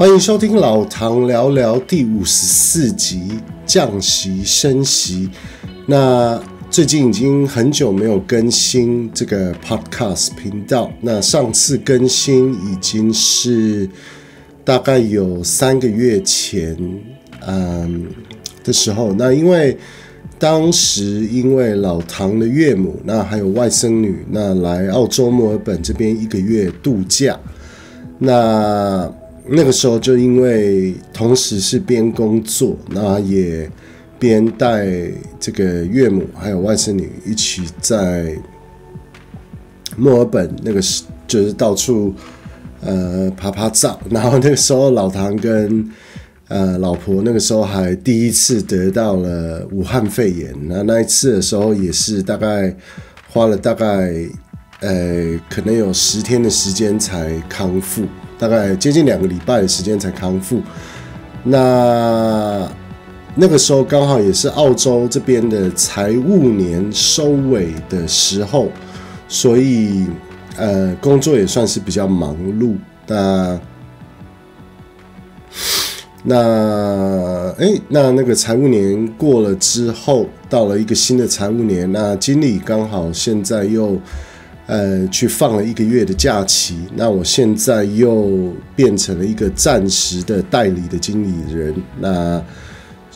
欢迎收听老唐聊聊第五十四集降息升息。那最近已经很久没有更新这个 podcast 频道。那上次更新已经是大概有三个月前，嗯的时候。那因为当时因为老唐的岳母，那还有外甥女，那来澳洲墨尔本这边一个月度假，那。那个时候就因为同时是边工作，那也边带这个岳母还有外甥女一起在墨尔本那个是就是到处呃爬爬照，然后那个时候老唐跟呃老婆那个时候还第一次得到了武汉肺炎，那那一次的时候也是大概花了大概呃可能有十天的时间才康复。大概接近两个礼拜的时间才康复。那那个时候刚好也是澳洲这边的财务年收尾的时候，所以呃，工作也算是比较忙碌。那那哎，那那个财务年过了之后，到了一个新的财务年，那经理刚好现在又。呃，去放了一个月的假期，那我现在又变成了一个暂时的代理的经理人。那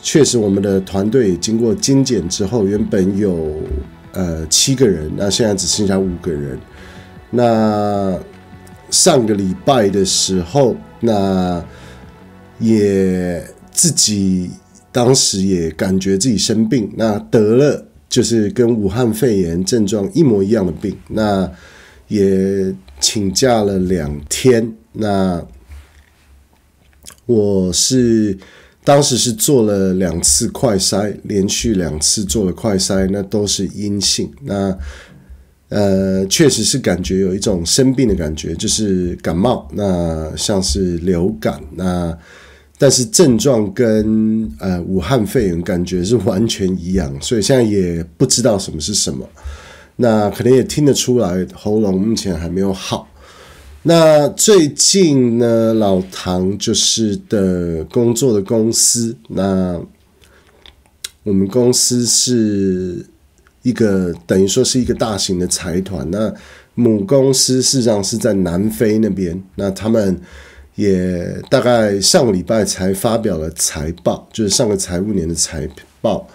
确实，我们的团队经过精简之后，原本有呃七个人，那现在只剩下五个人。那上个礼拜的时候，那也自己当时也感觉自己生病，那得了。就是跟武汉肺炎症状一模一样的病，那也请假了两天。那我是当时是做了两次快筛，连续两次做了快筛，那都是阴性。那呃，确实是感觉有一种生病的感觉，就是感冒，那像是流感，那。但是症状跟呃武汉肺炎感觉是完全一样，所以现在也不知道什么是什么。那可能也听得出来，喉咙目前还没有好。那最近呢，老唐就是的工作的公司，那我们公司是一个等于说是一个大型的财团，那母公司事实上是在南非那边，那他们。也大概上个礼拜才发表了财报，就是上个财务年的财报。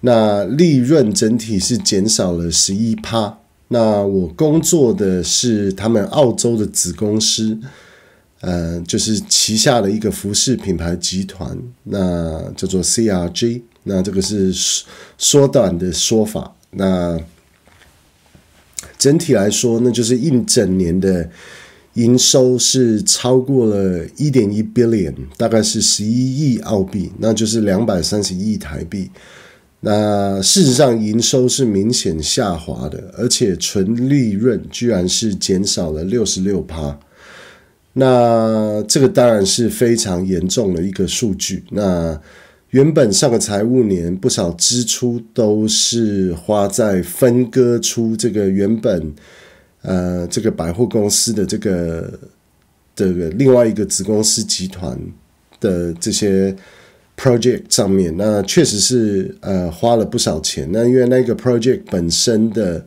那利润整体是减少了十一趴。那我工作的是他们澳洲的子公司，呃，就是旗下的一个服饰品牌集团，那叫做 CRJ。那这个是缩短的说法。那整体来说，那就是一整年的。营收是超过了一点一 billion，大概是十一亿澳币，那就是两百三十亿台币。那事实上，营收是明显下滑的，而且纯利润居然是减少了六十六趴。那这个当然是非常严重的一个数据。那原本上个财务年不少支出都是花在分割出这个原本。呃，这个百货公司的这个这个另外一个子公司集团的这些 project 上面，那确实是呃花了不少钱。那因为那个 project 本身的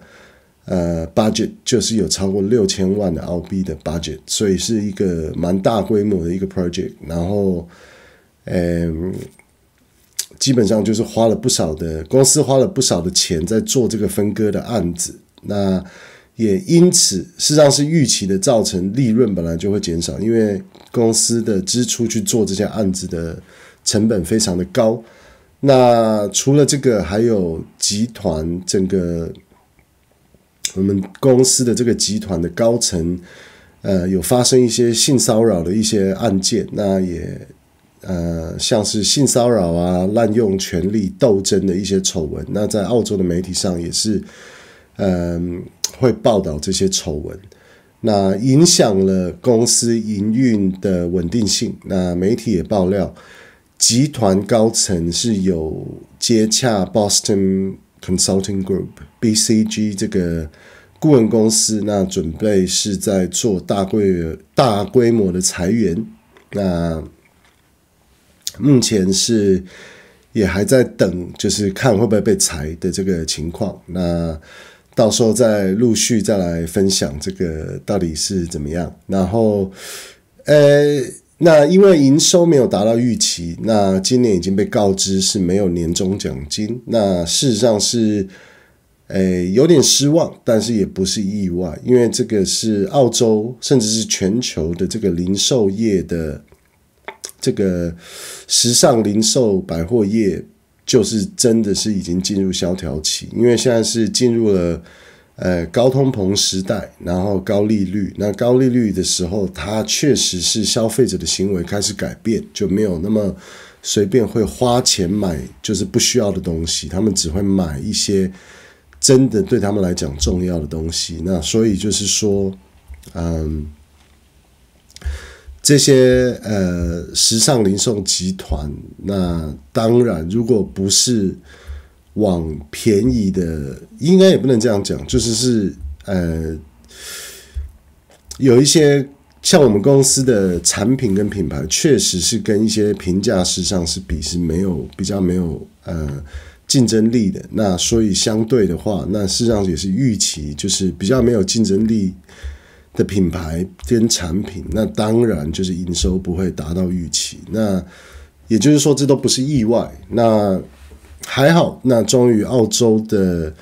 呃 budget 就是有超过六千万的澳币的 budget，所以是一个蛮大规模的一个 project。然后，嗯，基本上就是花了不少的公司花了不少的钱在做这个分割的案子。那也因此，事实上是预期的，造成利润本来就会减少，因为公司的支出去做这些案子的成本非常的高。那除了这个，还有集团整个我们公司的这个集团的高层，呃，有发生一些性骚扰的一些案件，那也呃，像是性骚扰啊、滥用权力、斗争的一些丑闻，那在澳洲的媒体上也是。嗯，会报道这些丑闻，那影响了公司营运的稳定性。那媒体也爆料，集团高层是有接洽 Boston Consulting Group（BCG） 这个顾问公司，那准备是在做大规大规模的裁员。那目前是也还在等，就是看会不会被裁的这个情况。那到时候再陆续再来分享这个到底是怎么样。然后，呃，那因为营收没有达到预期，那今年已经被告知是没有年终奖金。那事实上是，呃，有点失望，但是也不是意外，因为这个是澳洲甚至是全球的这个零售业的这个时尚零售百货业。就是真的是已经进入萧条期，因为现在是进入了，呃，高通膨时代，然后高利率。那高利率的时候，它确实是消费者的行为开始改变，就没有那么随便会花钱买就是不需要的东西，他们只会买一些真的对他们来讲重要的东西。那所以就是说，嗯。这些呃，时尚零售集团，那当然，如果不是往便宜的，应该也不能这样讲，就是是呃，有一些像我们公司的产品跟品牌，确实是跟一些平价时尚是比是没有比较没有呃竞争力的。那所以相对的话，那事实上也是预期，就是比较没有竞争力。的品牌跟产品，那当然就是营收不会达到预期。那也就是说，这都不是意外。那还好，那终于澳洲的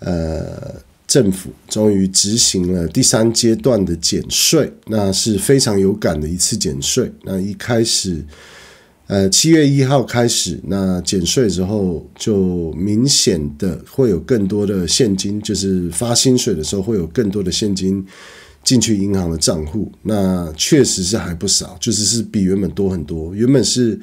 呃政府终于执行了第三阶段的减税，那是非常有感的一次减税。那一开始，呃，七月一号开始，那减税之后就明显的会有更多的现金，就是发薪水的时候会有更多的现金。进去银行的账户，那确实是还不少，就是是比原本多很多。原本是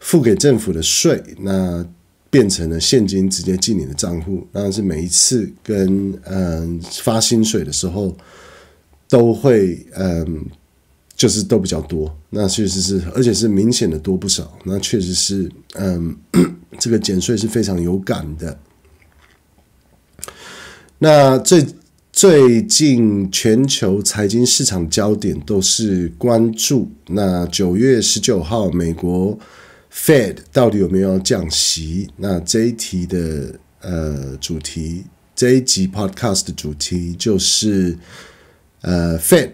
付给政府的税，那变成了现金直接进你的账户。那是每一次跟嗯发薪水的时候，都会嗯就是都比较多。那确实是，而且是明显的多不少。那确实是，嗯，这个减税是非常有感的。那最。最近全球财经市场焦点都是关注那九月十九号美国 Fed 到底有没有降息？那这一题的呃主题，这一集 podcast 的主题就是呃 Fed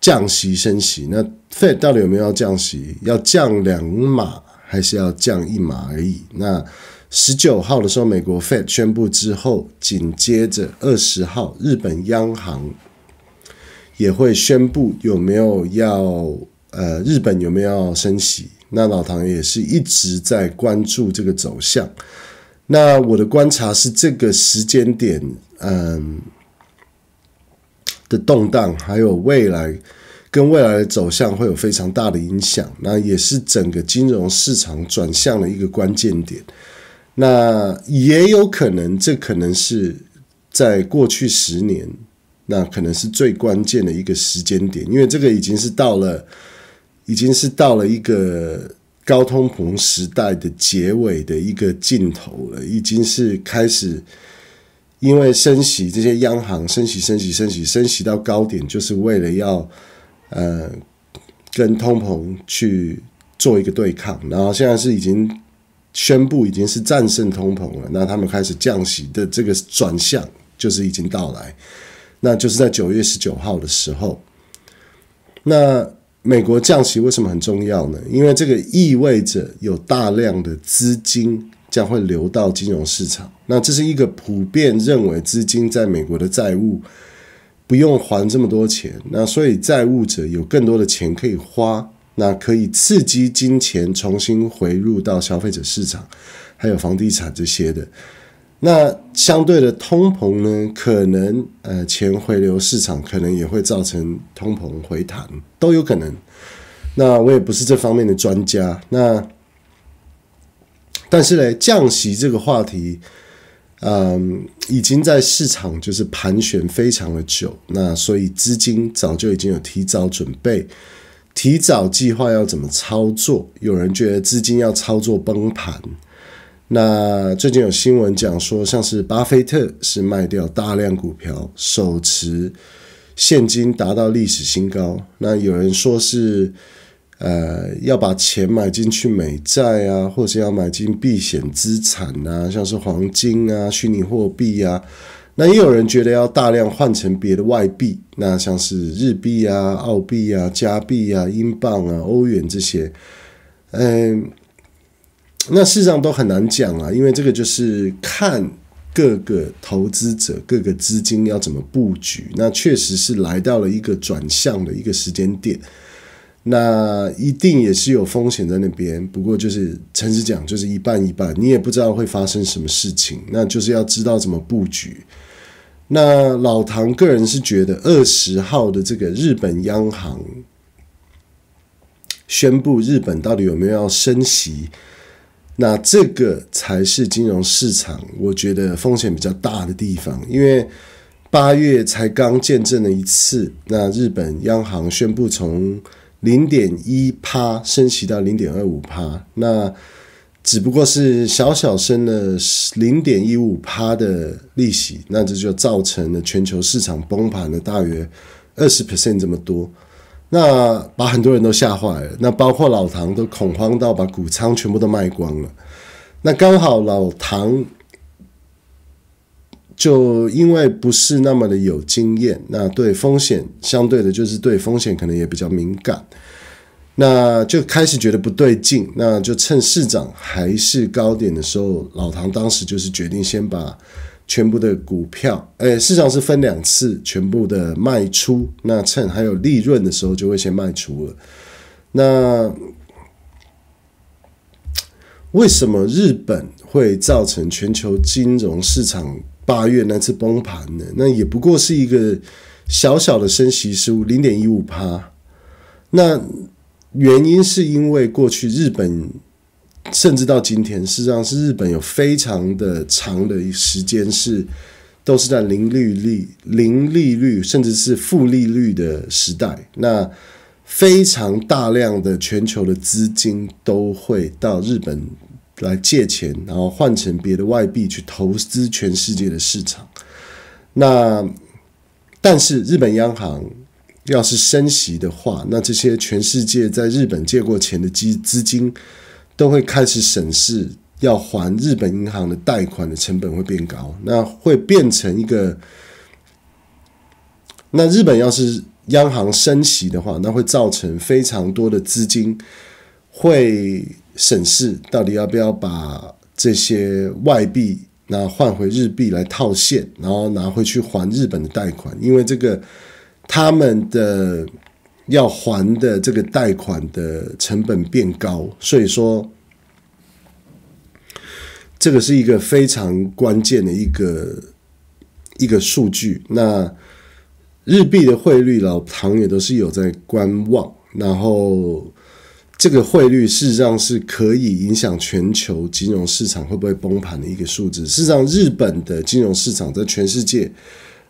降息升息。那 Fed 到底有没有要降息？要降两码还是要降一码而已？那。十九号的时候，美国 Fed 宣布之后，紧接着二十号，日本央行也会宣布有没有要呃，日本有没有要升息？那老唐也是一直在关注这个走向。那我的观察是，这个时间点，嗯，的动荡还有未来跟未来的走向会有非常大的影响。那也是整个金融市场转向的一个关键点。那也有可能，这可能是在过去十年，那可能是最关键的一个时间点，因为这个已经是到了，已经是到了一个高通膨时代的结尾的一个尽头了，已经是开始，因为升息这些央行升息升息升息升息到高点，就是为了要呃跟通膨去做一个对抗，然后现在是已经。宣布已经是战胜通膨了，那他们开始降息的这个转向就是已经到来，那就是在九月十九号的时候。那美国降息为什么很重要呢？因为这个意味着有大量的资金将会流到金融市场，那这是一个普遍认为资金在美国的债务不用还这么多钱，那所以债务者有更多的钱可以花。那可以刺激金钱重新回入到消费者市场，还有房地产这些的。那相对的通膨呢，可能呃钱回流市场，可能也会造成通膨回弹，都有可能。那我也不是这方面的专家。那但是呢，降息这个话题，嗯，已经在市场就是盘旋非常的久。那所以资金早就已经有提早准备。提早计划要怎么操作？有人觉得资金要操作崩盘。那最近有新闻讲说，像是巴菲特是卖掉大量股票，手持现金达到历史新高。那有人说是，呃，要把钱买进去美债啊，或者要买进避险资产啊，像是黄金啊、虚拟货币啊。那也有人觉得要大量换成别的外币，那像是日币啊、澳币啊、加币啊、英镑啊、欧元这些，嗯，那事实上都很难讲啊，因为这个就是看各个投资者、各个资金要怎么布局。那确实是来到了一个转向的一个时间点，那一定也是有风险在那边。不过就是诚实讲，就是一半一半，你也不知道会发生什么事情，那就是要知道怎么布局。那老唐个人是觉得二十号的这个日本央行宣布日本到底有没有要升息，那这个才是金融市场我觉得风险比较大的地方，因为八月才刚见证了一次，那日本央行宣布从零点一趴升息到零点二五趴，那。只不过是小小升了零点一五趴的利息，那这就造成了全球市场崩盘了，大约二十 percent 这么多，那把很多人都吓坏了，那包括老唐都恐慌到把股仓全部都卖光了。那刚好老唐就因为不是那么的有经验，那对风险相对的，就是对风险可能也比较敏感。那就开始觉得不对劲，那就趁市场还是高点的时候，老唐当时就是决定先把全部的股票，哎，市场是分两次全部的卖出。那趁还有利润的时候，就会先卖出了。那为什么日本会造成全球金融市场八月那次崩盘呢？那也不过是一个小小的升息失误，零点一五趴。那原因是因为过去日本，甚至到今天，事实上是日本有非常的长的时间是都是在零利率、零利率甚至是负利率的时代。那非常大量的全球的资金都会到日本来借钱，然后换成别的外币去投资全世界的市场。那但是日本央行。要是升息的话，那这些全世界在日本借过钱的资资金，都会开始审视要还日本银行的贷款的成本会变高，那会变成一个。那日本要是央行升息的话，那会造成非常多的资金会审视到底要不要把这些外币那换回日币来套现，然后拿回去还日本的贷款，因为这个。他们的要还的这个贷款的成本变高，所以说这个是一个非常关键的一个一个数据。那日币的汇率，老唐也都是有在观望。然后这个汇率事实上是可以影响全球金融市场会不会崩盘的一个数字。事实上，日本的金融市场在全世界。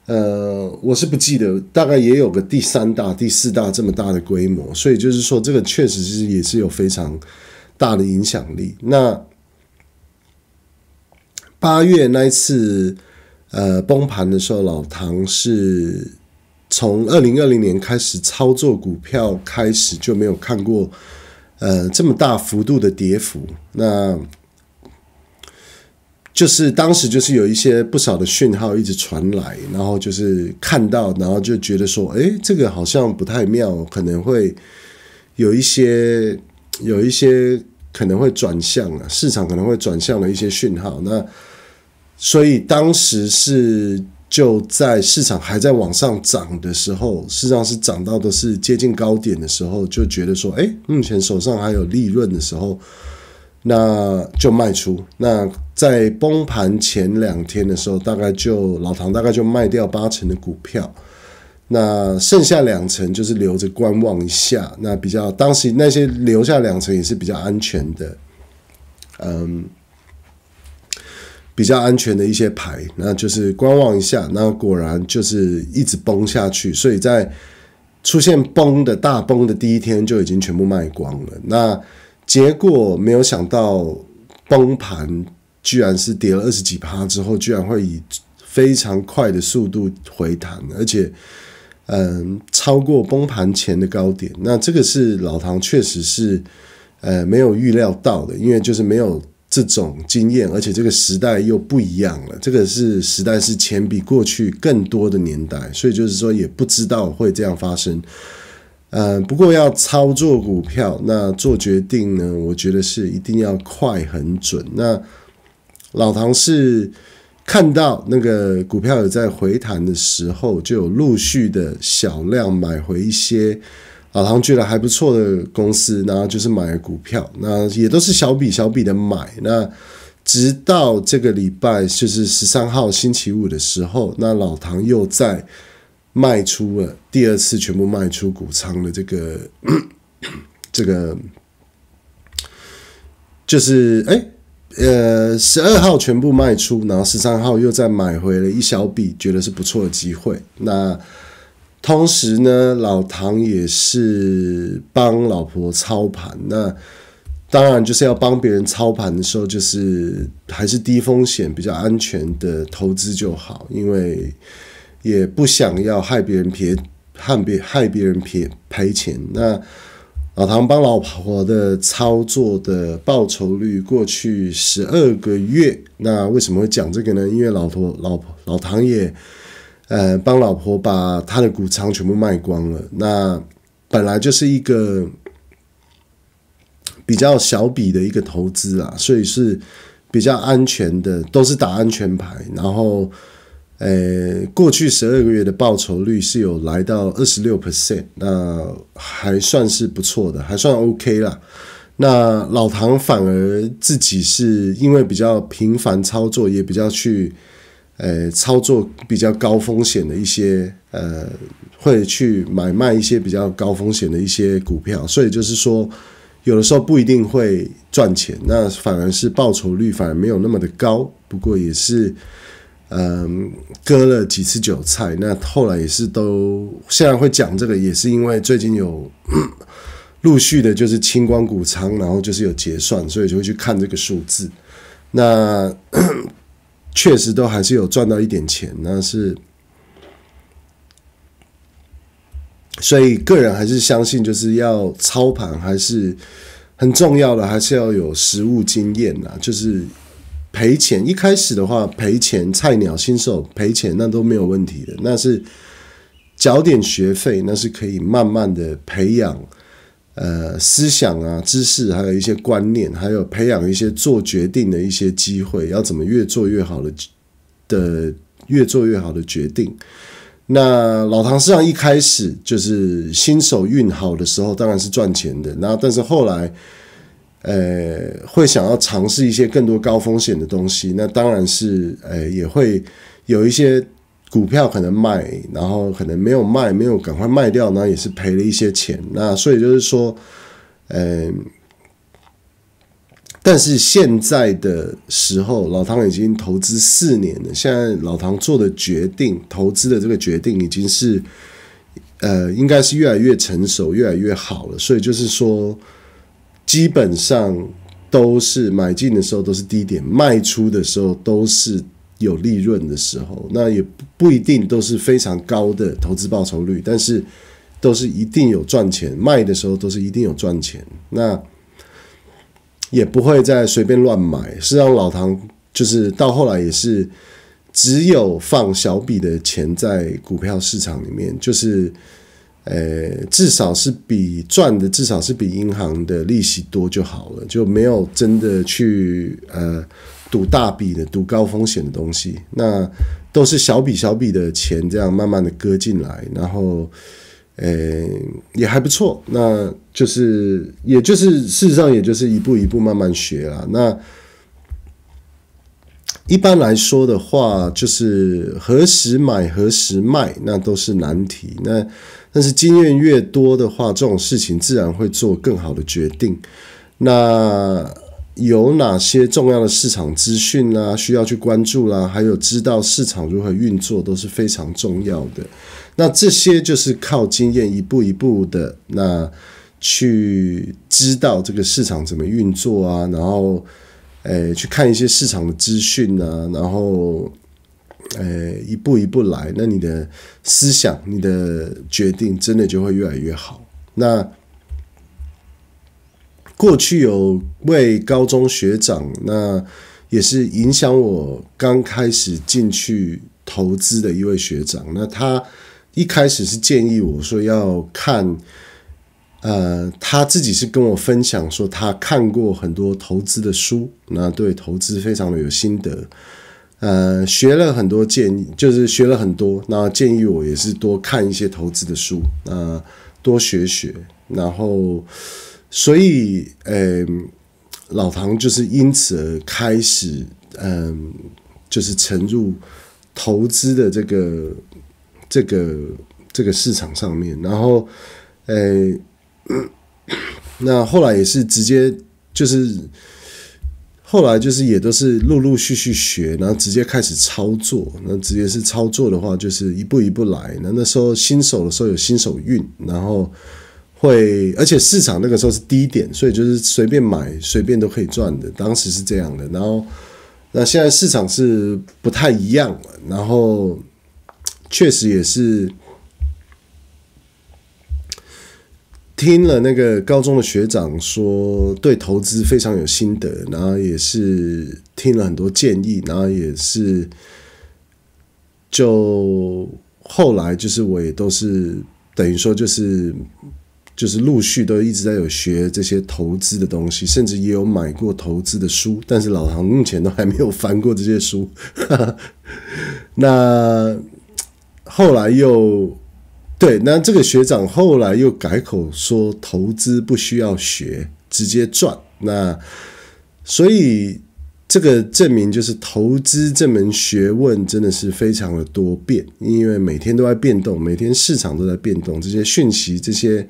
呃，我是不记得，大概也有个第三大、第四大这么大的规模，所以就是说，这个确实是也是有非常大的影响力。那八月那一次，呃，崩盘的时候，老唐是从二零二零年开始操作股票，开始就没有看过呃这么大幅度的跌幅。那就是当时就是有一些不少的讯号一直传来，然后就是看到，然后就觉得说，哎，这个好像不太妙，可能会有一些有一些可能会转向啊，市场可能会转向的一些讯号。那所以当时是就在市场还在往上涨的时候，事实上是涨到的是接近高点的时候，就觉得说，哎，目前手上还有利润的时候。那就卖出。那在崩盘前两天的时候，大概就老唐大概就卖掉八成的股票，那剩下两成就是留着观望一下。那比较当时那些留下两成也是比较安全的，嗯，比较安全的一些牌，那就是观望一下。那果然就是一直崩下去，所以在出现崩的大崩的第一天就已经全部卖光了。那。结果没有想到崩盘，居然是跌了二十几趴之后，居然会以非常快的速度回弹，而且，嗯，超过崩盘前的高点。那这个是老唐确实是，呃，没有预料到的，因为就是没有这种经验，而且这个时代又不一样了。这个是时代是钱比过去更多的年代，所以就是说也不知道会这样发生。呃，不过要操作股票，那做决定呢？我觉得是一定要快很准。那老唐是看到那个股票有在回弹的时候，就有陆续的小量买回一些老唐觉得还不错的公司，然后就是买了股票，那也都是小笔小笔的买。那直到这个礼拜就是十三号星期五的时候，那老唐又在。卖出了第二次，全部卖出股仓的这个 这个，就是哎呃，十二号全部卖出，然后十三号又再买回了一小笔，觉得是不错的机会。那同时呢，老唐也是帮老婆操盘。那当然就是要帮别人操盘的时候，就是还是低风险、比较安全的投资就好，因为。也不想要害别人撇，害别害别人撇赔钱。那老唐帮老婆的操作的报酬率，过去十二个月，那为什么会讲这个呢？因为老婆老婆老唐也，呃，帮老婆把他的股仓全部卖光了。那本来就是一个比较小笔的一个投资啊，所以是比较安全的，都是打安全牌，然后。呃，过去十二个月的报酬率是有来到二十六 percent，那还算是不错的，还算 OK 啦。那老唐反而自己是因为比较频繁操作，也比较去呃操作比较高风险的一些呃，会去买卖一些比较高风险的一些股票，所以就是说有的时候不一定会赚钱，那反而是报酬率反而没有那么的高，不过也是。嗯，割了几次韭菜，那后来也是都现在会讲这个，也是因为最近有 陆续的，就是清光股仓，然后就是有结算，所以就会去看这个数字。那 确实都还是有赚到一点钱，那是，所以个人还是相信，就是要操盘还是很重要的，还是要有实物经验呐，就是。赔钱，一开始的话赔钱，菜鸟新手赔钱那都没有问题的，那是缴点学费，那是可以慢慢的培养，呃，思想啊、知识，还有一些观念，还有培养一些做决定的一些机会，要怎么越做越好的的越做越好的决定。那老唐市场一开始就是新手运好的时候，当然是赚钱的，那但是后来。呃，会想要尝试一些更多高风险的东西，那当然是，呃，也会有一些股票可能卖，然后可能没有卖，没有赶快卖掉，那也是赔了一些钱。那所以就是说，嗯，但是现在的时候，老唐已经投资四年了，现在老唐做的决定，投资的这个决定已经是，呃，应该是越来越成熟，越来越好了。所以就是说。基本上都是买进的时候都是低点，卖出的时候都是有利润的时候。那也不一定都是非常高的投资报酬率，但是都是一定有赚钱，卖的时候都是一定有赚钱。那也不会再随便乱买，是让老唐就是到后来也是只有放小笔的钱在股票市场里面，就是。呃，至少是比赚的，至少是比银行的利息多就好了，就没有真的去呃赌大笔的、赌高风险的东西。那都是小笔小笔的钱这样慢慢的割进来，然后呃也还不错。那就是，也就是事实上也就是一步一步慢慢学啊。那。一般来说的话，就是何时买、何时卖，那都是难题。那但是经验越多的话，这种事情自然会做更好的决定。那有哪些重要的市场资讯啊，需要去关注啦？还有知道市场如何运作都是非常重要的。那这些就是靠经验一步一步的，那去知道这个市场怎么运作啊，然后。哎，去看一些市场的资讯啊，然后，哎，一步一步来，那你的思想、你的决定，真的就会越来越好。那过去有位高中学长，那也是影响我刚开始进去投资的一位学长。那他一开始是建议我说要看。呃，他自己是跟我分享说，他看过很多投资的书，那对投资非常的有心得。呃，学了很多建议，就是学了很多。那建议我也是多看一些投资的书，那多学学。然后，所以，呃，老唐就是因此而开始，嗯，就是沉入投资的这个、这个、这个市场上面。然后，呃。那后来也是直接，就是后来就是也都是陆陆续续学，然后直接开始操作。那直接是操作的话，就是一步一步来。那那时候新手的时候有新手运，然后会，而且市场那个时候是低点，所以就是随便买随便都可以赚的。当时是这样的。然后，那现在市场是不太一样了，然后确实也是。听了那个高中的学长说，对投资非常有心得，然后也是听了很多建议，然后也是，就后来就是我也都是等于说就是就是陆续都一直在有学这些投资的东西，甚至也有买过投资的书，但是老唐目前都还没有翻过这些书。那后来又。对，那这个学长后来又改口说投资不需要学，直接赚。那所以这个证明就是投资这门学问真的是非常的多变，因为每天都在变动，每天市场都在变动，这些讯息、这些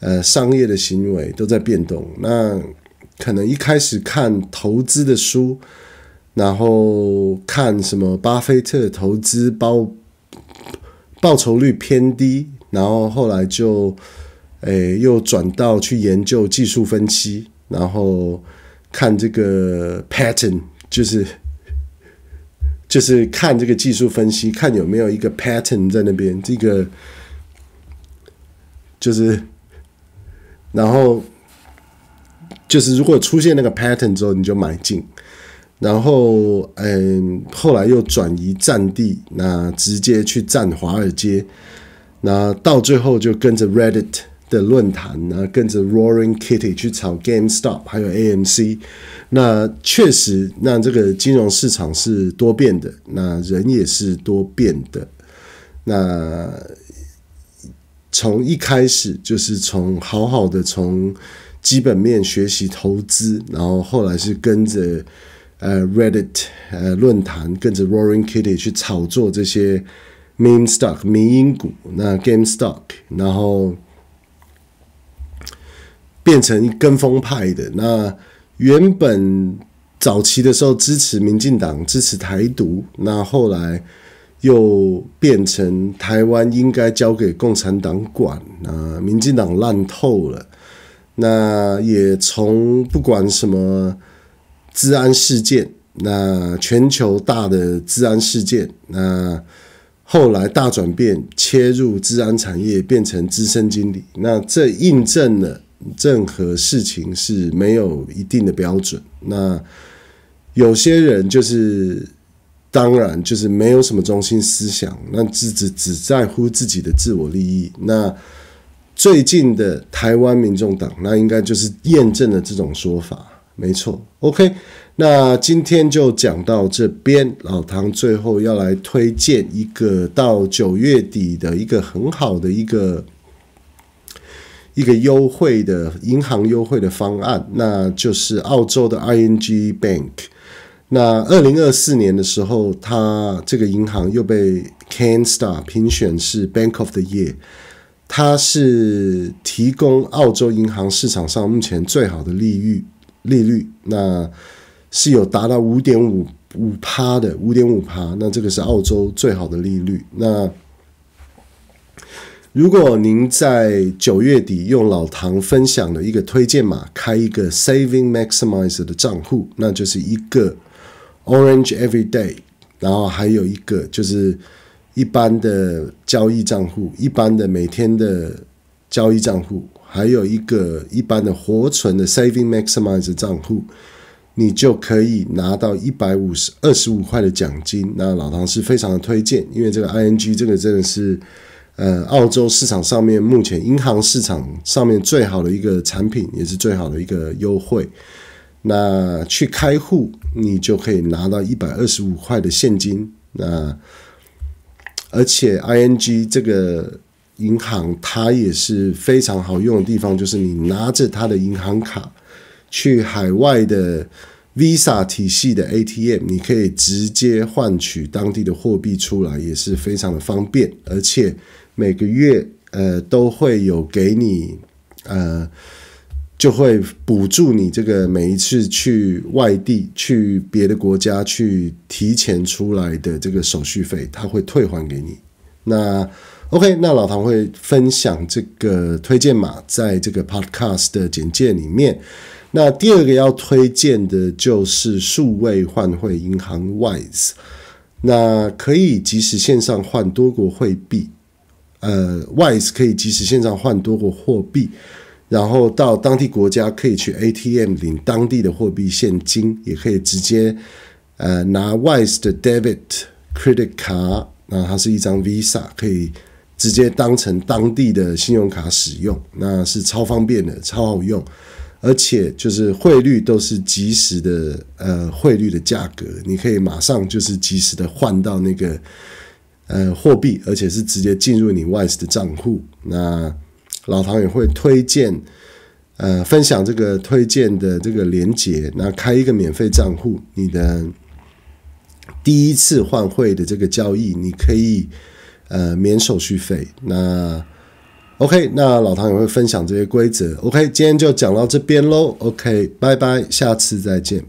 呃商业的行为都在变动。那可能一开始看投资的书，然后看什么巴菲特投资包。报酬率偏低，然后后来就，诶，又转到去研究技术分析，然后看这个 pattern，就是就是看这个技术分析，看有没有一个 pattern 在那边，这个就是，然后就是如果出现那个 pattern 之后，你就买进。然后，嗯，后来又转移战地，那直接去占华尔街，那到最后就跟着 Reddit 的论坛，那跟着 Roaring Kitty 去炒 GameStop，还有 AMC。那确实，那这个金融市场是多变的，那人也是多变的。那从一开始就是从好好的从基本面学习投资，然后后来是跟着。呃，Reddit 呃论坛跟着 o a r i n g Kitty 去炒作这些 meme stock 民营股，那 game stock，然后变成跟风派的。那原本早期的时候支持民进党，支持台独，那后来又变成台湾应该交给共产党管，那民进党烂透了。那也从不管什么。治安事件，那全球大的治安事件，那后来大转变，切入治安产业，变成资深经理。那这印证了任何事情是没有一定的标准。那有些人就是，当然就是没有什么中心思想，那只只只在乎自己的自我利益。那最近的台湾民众党，那应该就是验证了这种说法。没错，OK，那今天就讲到这边。老唐最后要来推荐一个到九月底的一个很好的一个一个优惠的银行优惠的方案，那就是澳洲的 ING Bank。那二零二四年的时候，它这个银行又被 Canstar 评选是 Bank of the Year，它是提供澳洲银行市场上目前最好的利率。利率那是有达到五点五五趴的，五点五趴，那这个是澳洲最好的利率。那如果您在九月底用老唐分享的一个推荐码开一个 Saving Maximizer 的账户，那就是一个 Orange Everyday，然后还有一个就是一般的交易账户，一般的每天的交易账户。还有一个一般的活存的 Saving Maximize 账户，你就可以拿到一百五十二十五块的奖金。那老唐是非常的推荐，因为这个 ING 这个真的是，呃，澳洲市场上面目前银行市场上面最好的一个产品，也是最好的一个优惠。那去开户，你就可以拿到一百二十五块的现金。那而且 ING 这个。银行它也是非常好用的地方，就是你拿着它的银行卡去海外的 Visa 体系的 ATM，你可以直接换取当地的货币出来，也是非常的方便。而且每个月呃都会有给你呃就会补助你这个每一次去外地去别的国家去提前出来的这个手续费，他会退还给你。那 OK，那老唐会分享这个推荐码，在这个 podcast 的简介里面。那第二个要推荐的，就是数位换汇银行 Wise，那可以即时线上换多国汇币，呃，Wise 可以即时线上换多个货币，然后到当地国家可以去 ATM 领当地的货币现金，也可以直接呃拿 Wise 的 d e b i t Credit 卡，那它是一张 Visa 可以。直接当成当地的信用卡使用，那是超方便的，超好用，而且就是汇率都是即时的，呃，汇率的价格你可以马上就是即时的换到那个呃货币，而且是直接进入你 wise 的账户。那老唐也会推荐，呃，分享这个推荐的这个连接，那开一个免费账户，你的第一次换汇的这个交易，你可以。呃，免手续费。那，OK，那老唐也会分享这些规则。OK，今天就讲到这边喽。OK，拜拜，下次再见。